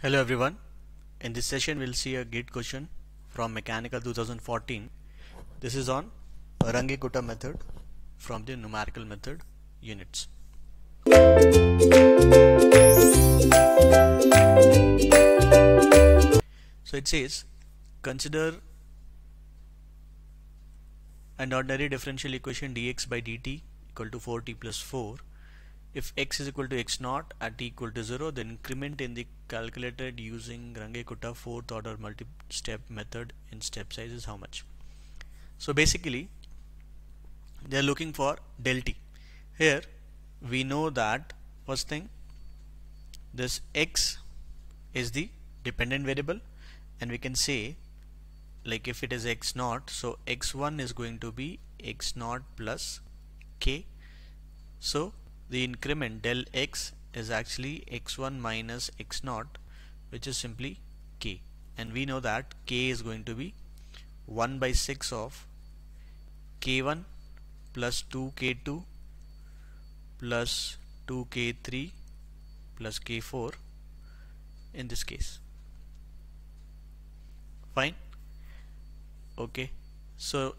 Hello everyone. In this session we'll see a gate question from Mechanical 2014. This is on Rangi-Kutta method from the numerical method units. So it says consider an ordinary differential equation dx by dt equal to 4t plus 4 if x is equal to x naught at equal to 0 the increment in the calculated using runge kutta fourth order multi-step method in step size is how much so basically they are looking for del t here we know that first thing this x is the dependent variable and we can say like if it is x naught so x1 is going to be x naught plus k so the increment del x is actually x1 minus x0 which is simply k and we know that k is going to be 1 by 6 of k1 plus 2k2 plus 2k3 plus k4 in this case fine okay so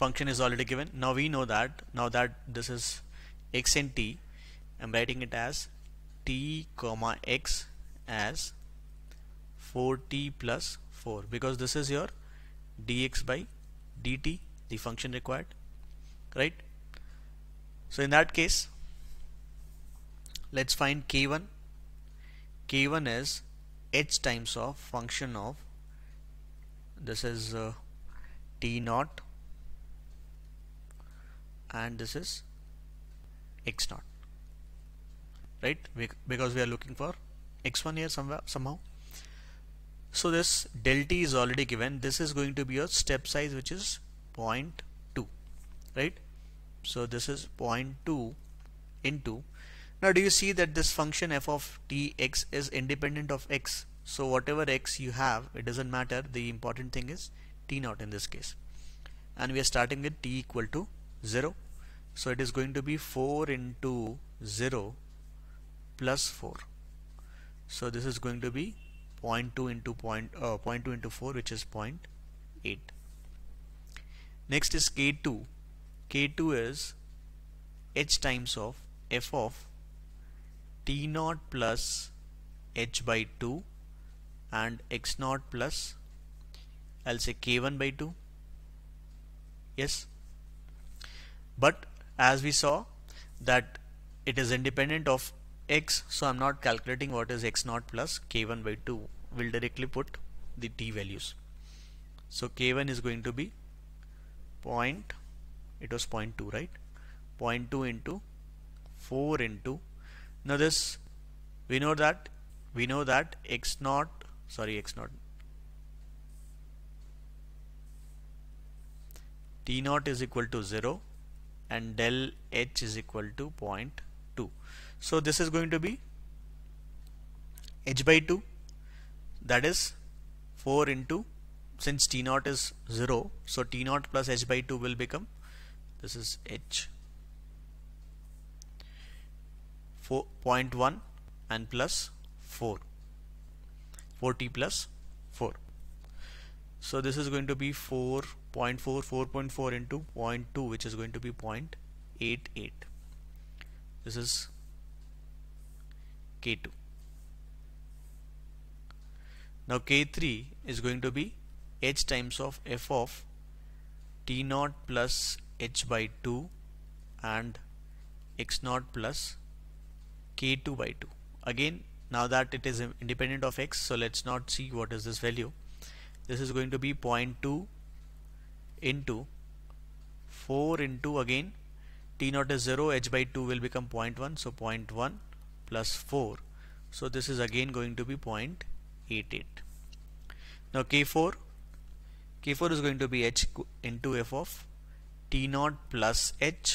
function is already given now we know that now that this is x and t I'm writing it as t comma x as 4t plus 4 because this is your dx by dt the function required right so in that case let's find k1 k1 is h times of function of this is uh, t naught and this is x naught right because we are looking for x1 here somewhere somehow so this del t is already given this is going to be your step size which is 0.2 right so this is 0.2 into now do you see that this function f of t x is independent of x so whatever x you have it doesn't matter the important thing is t naught in this case and we are starting with t equal to 0 so it is going to be 4 into 0 plus 4. So this is going to be 0.2 into point, uh, 0.2 into 4 which is 0.8. Next is K2. K2 is h times of f of t naught plus h by 2 and x naught plus I'll say k1 by 2 yes but as we saw that it is independent of x so I'm not calculating what is x naught plus k1 by 2 we will directly put the t values so k1 is going to be point it was 0.2 right 0.2 into 4 into now this we know that we know that x naught sorry x naught t naught is equal to 0 and del h is equal to 0.2 so this is going to be h by 2 that is 4 into since t naught is 0 so t naught plus h by 2 will become this is h 4.1 and plus 4 40 plus 4 so this is going to be 4.4, 4.4 into 0.2 which is going to be 0.88. This is K2. Now K3 is going to be h times of f of t 0 plus h by 2 and x 0 plus k2 by 2. Again now that it is independent of x so let's not see what is this value this is going to be 0.2 into 4 into again t naught is 0 h by 2 will become 0.1 so 0.1 plus 4 so this is again going to be 0.88 now k4 k4 is going to be h into f of t naught plus h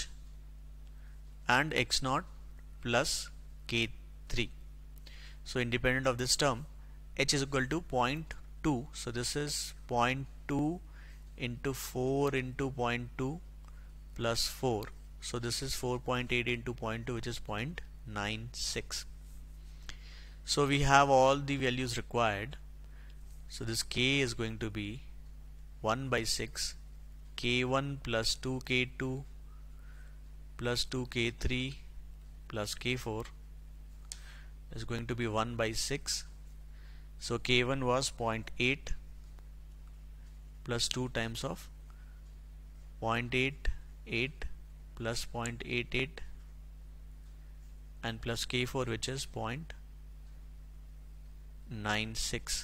and x naught plus k3 so independent of this term h is equal to 0 2 so this is 0.2 into 4 into 0.2 plus 4 so this is 4.8 into 0.2 which is 0.96 so we have all the values required so this k is going to be 1 by 6 k1 plus 2k2 plus 2k3 plus k4 is going to be 1 by 6 so K1 was 0.8 plus 2 times of 0.88 plus 0.88 and plus K4 which is 0.96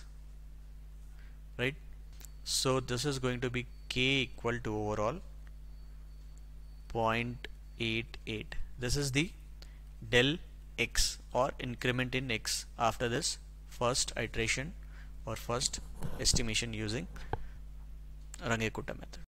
right so this is going to be K equal to overall 0.88 this is the del x or increment in x after this first iteration or first estimation using range method.